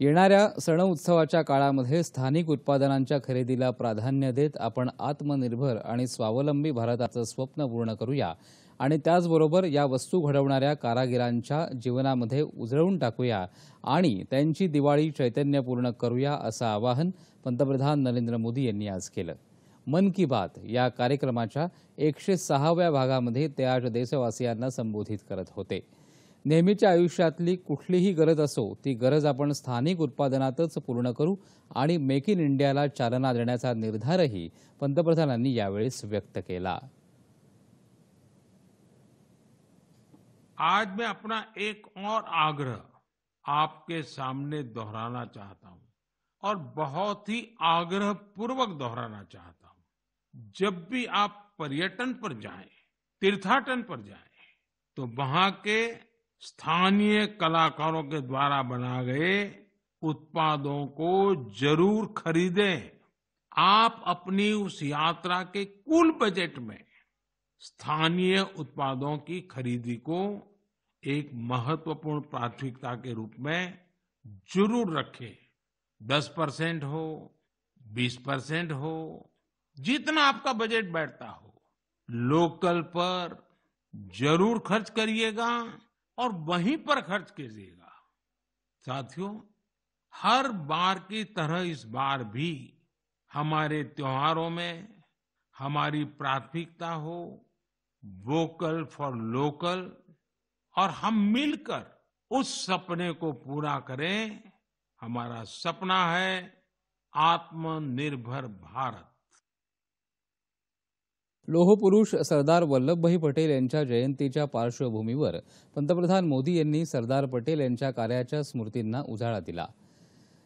येणाऱ्या सण उत्सवाच्या काळामध्ये स्थानिक उत्पादनांच्या खरेदीला प्राधान्य देत आपण आत्मनिर्भर आणि स्वावलंबी भारताचं स्वप्न पूर्ण करूया आणि त्याचबरोबर या वस्तू घडवणाऱ्या कारागिरांच्या जीवनामध्ये उजळून टाकूया आणि त्यांची दिवाळी चैतन्यपूर्ण करूया असं आवाहन पंतप्रधान नरेंद्र मोदी यांनी आज केलं मन की बात या कार्यक्रमाच्या एकशे सहाव्या भागामध्ये ते आज देशवासियांना संबोधित करत होते नेहमीच्या आयुष्यातली कुठलीही गरज असो ती गरज अपन स्थानिक उत्पादना पूर्ण करू मेक इन इंडियाला चालना का निर्धार ही यावेळेस व्यक्त किया आज मैं अपना एक और आग्रह आपके सामने दोहराना चाहता हूं और बहुत ही आग्रह पूर्वक दोहराना चाहता हूं जब भी आप पर्यटन पर जाएं तीर्थाटन पर जाएं तो वहां के स्थानीय कलाकारों के द्वारा बनाए गए उत्पादों को जरूर खरीदें आप अपनी उस यात्रा के कुल बजट में स्थानीय उत्पादों की खरीदी को एक महत्वपूर्ण प्राथमिकता के रूप में जरूर रखें दस परसेंट हो बीस परसेंट हो जितना आपका बजट बैठता हो लोकल पर जरूर खर्च करिएगा और वहीं पर खर्च कीजिएगा साथियों हर बार की तरह इस बार भी हमारे त्योहारों में हमारी प्राथमिकता हो वोकल फॉर लोकल और हम मिलकर उस सपने को पूरा करें हमारा सपना है आत्मनिर्भर भारत लोहपुरुष सरदार वल्लभभाई पटेल यांच्या जयंतीच्या पार्श्वभूमीवर पंतप्रधान मोदी यांनी सरदार पटेल यांच्या कार्याच्या स्मृतींना उजाळा दिला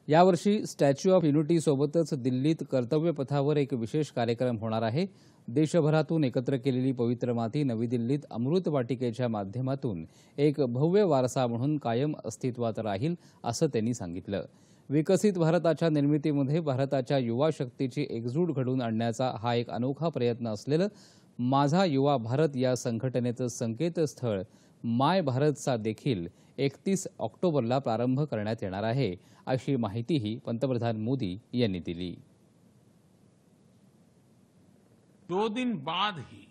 यावर्षी स्टॅच्यू ऑफ युनिटीसोबतच दिल्लीत कर्तव्यपथावर एक विशेष कार्यक्रम होणार आहे देशभरातून एकत्र केलेली पवित्र माती नवी दिल्लीत अमृत वाटिकेच्या माध्यमातून एक भव्य वारसा म्हणून कायम अस्तित्वात राहील असं त्यांनी सांगितलं विकसित भारताच्या निर्मितीमध्ये भारताच्या युवा शक्तीची एकजूट घडून आणण्याचा हा एक अनोखा प्रयत्न असलेलं माझा युवा भारत या संघटनेचं संकेतस्थळ माय भारतचा देखील एकतीस ऑक्टोबरला प्रारंभ करण्यात येणार आहे अशी माहितीही पंतप्रधान मोदी यांनी दिली दो दिन बाद ही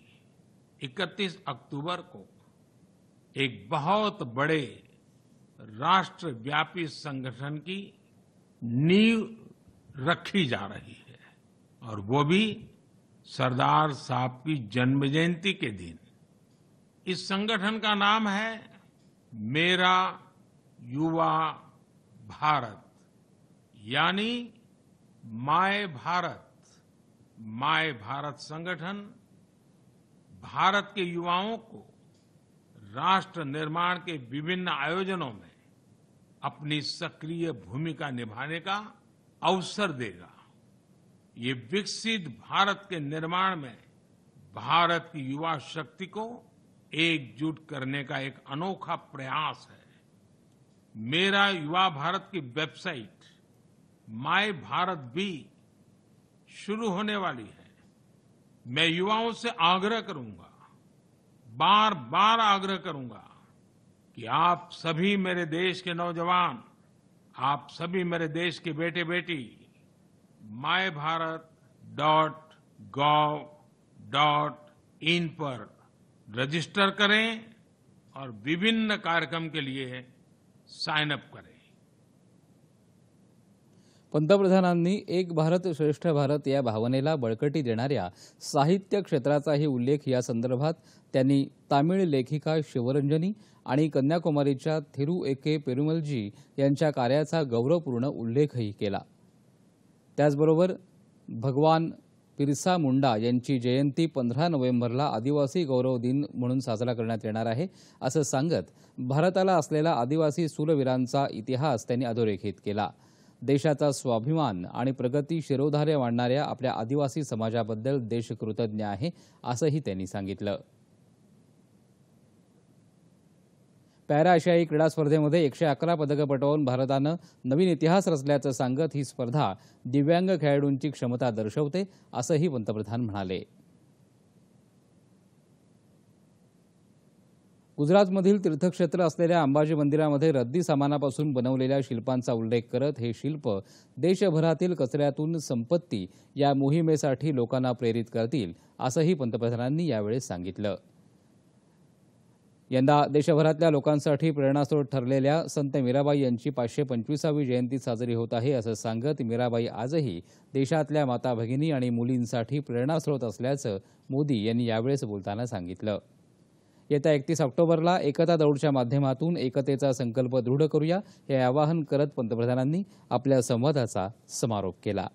31 अक्टूबर को एक बहुत बड़े राष्ट्रव्यापी संगठन की नींव रखी जा रही है और वो भी सरदार साहब की जन्म जयंती के दिन इस संगठन का नाम है मेरा युवा भारत यानी माय भारत माय भारत संगठन भारत के युवाओं को राष्ट्र निर्माण के विभिन्न आयोजनों में अपनी सक्रिय भूमिका निभाने का अवसर देगा ये विकसित भारत के निर्माण में भारत की युवा शक्ति को एकजुट करने का एक अनोखा प्रयास है मेरा युवा भारत की वेबसाइट माय भारत भी शुरू होने वाली है मैं युवाओं से आग्रह करूंगा बार बार आग्रह करूंगा कि आप सभी मेरे देश के नौजवान आप सभी मेरे देश के बेटे बेटी my Bharat dot gov dot in पर रजिस्टर करें और विभिन्न कार्यक्रम के लिए साइन अप करें पंतप्रधानांनी एक भारत श्रेष्ठ भारत या भावनेला बळकटी देणाऱ्या साहित्य क्षेत्राचाही उल्लेख या संदर्भात त्यांनी तामिळ लेखिका शिवरंजनी आणि कन्याकुमारीच्या थिरू एके पेरुमलजी यांच्या कार्याचा गौरवपूर्ण उल्लेखही केला त्याचबरोबर भगवान पिरसा मुंडा यांची जयंती पंधरा नोव्हेंबरला आदिवासी गौरव दिन म्हणून साजरा करण्यात येणार आहे असं सांगत भारताला असलेला आदिवासी सूरवीरांचा इतिहास त्यांनी अधोरेखित केला देशाचा स्वाभिमान आणि प्रगती शिरोधार्य वाढणाऱ्या आपल्या आदिवासी समाजाबद्दल देश कृतज्ञ आहे असंही त्यांनी सांगितलं पॅरा आशियाई क्रीडा स्पर्धेमध्ये एकशे अकरा पदकं पटवून भारतानं नवीन इतिहास रचल्याचं सांगत ही स्पर्धा दिव्यांग खेळाडूंची क्षमता दर्शवते असंही पंतप्रधान म्हणाले गुजरातमधील तीर्थक्षेत्र असलेल्या अंबाजी मंदिरामध्ये रद्दी सामानापासून बनवलेल्या शिल्पांचा उल्लेख करत हे शिल्प देशभरातील कचऱ्यातून संपत्ती या मोहिमेसाठी लोकांना प्रेरित करतील असंही पंतप्रधानांनी यावेळी सांगितलं यंदा देशभरातल्या लोकांसाठी प्रेरणास्रोत ठरलेल्या संत मीराबाई यांची पाचशे पंचवीसावी जयंती साजरी होत आहे असं सांगत मीराबाई आजही देशातल्या माता भगिनी आणि मुलींसाठी प्रेरणास्रोत असल्याचं मोदी यांनी यावेळेस बोलताना सांगितलं येत्या एकतीस ऑक्टोबरला एकता दौडच्या माध्यमातून एकतेचा संकल्प दृढ करूया हे आवाहन करत पंतप्रधानांनी आपल्या संवादाचा समारोप केला